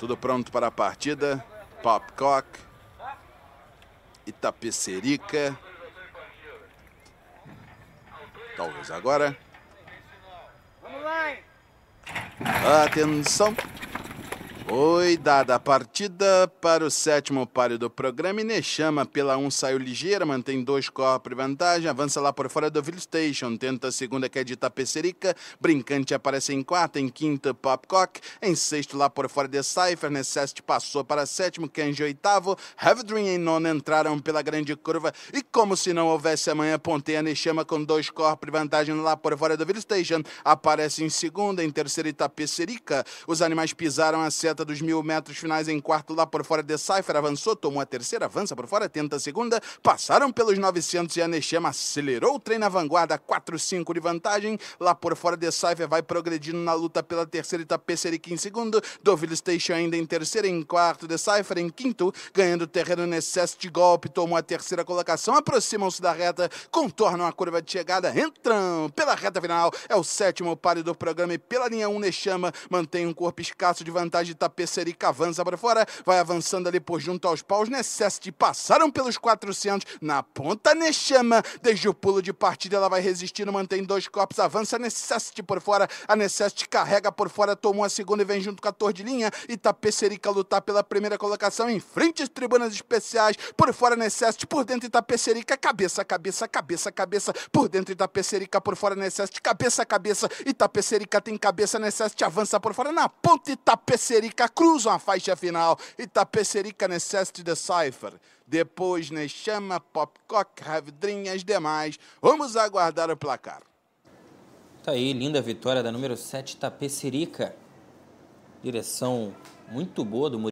tudo pronto para a partida. Popcock, Itapecerica. Talvez agora. Atenção. Oi, dada a partida para o sétimo páreo do programa. Nechama, pela 1 um, saiu ligeira, mantém dois corpos e vantagem. Avança lá por fora do Village Station. Tenta a segunda que é de Tapecerica. Brincante aparece em quarta, em quinta, Popcock. Em sexto, lá por fora de Cypher. Necessity passou para sétimo, Kenji oitavo. Have Dream em nono entraram pela grande curva. E como se não houvesse amanhã, Ponteia Nechama com dois corpos e vantagem lá por fora do Village Station. Aparece em segunda, em terceira, Itapecerica. Os animais pisaram a seta meta dos mil metros finais em quarto lá por fora. De Cypher avançou, tomou a terceira, avança por fora, tenta a segunda. Passaram pelos 900 e a Neshama acelerou o trem na vanguarda, 4-5 de vantagem. Lá por fora, De Cypher vai progredindo na luta pela terceira e Tapeceric em segundo. Deauville Station ainda em terceiro, em quarto, De Cypher em quinto, ganhando terreno necessário de golpe, tomou a terceira colocação. Aproximam-se da reta, contornam a curva de chegada, entram pela reta final. É o sétimo páreo do programa e pela linha 1 nechama mantém um corpo escasso de vantagem Tapecerica avança para fora, vai avançando ali por junto aos paus. Necessity né? passaram pelos 400, na ponta Nechama, né? desde o pulo de partida ela vai resistindo, mantém dois corpos, avança Necessity né? por fora, a Necessity carrega por fora, tomou a segunda e vem junto com a torre de linha. E Tapecerica tá lutar pela primeira colocação em frente às tribunas especiais, por fora Necessity, por dentro Itapecerica, tá cabeça, cabeça, cabeça, cabeça, por dentro Itapecerica, tá por fora Necessity, cabeça, cabeça, Itapecerica tem cabeça, Necessity avança por fora, na ponta Itapecerica música cruza a é faixa final e Tapecerica Necessity de Cipher. Depois, né, chama Popcock, Ravidrinhas demais. Vamos aguardar o placar. Tá aí, linda vitória da número 7, Tapecerica. Direção muito boa do Murilo.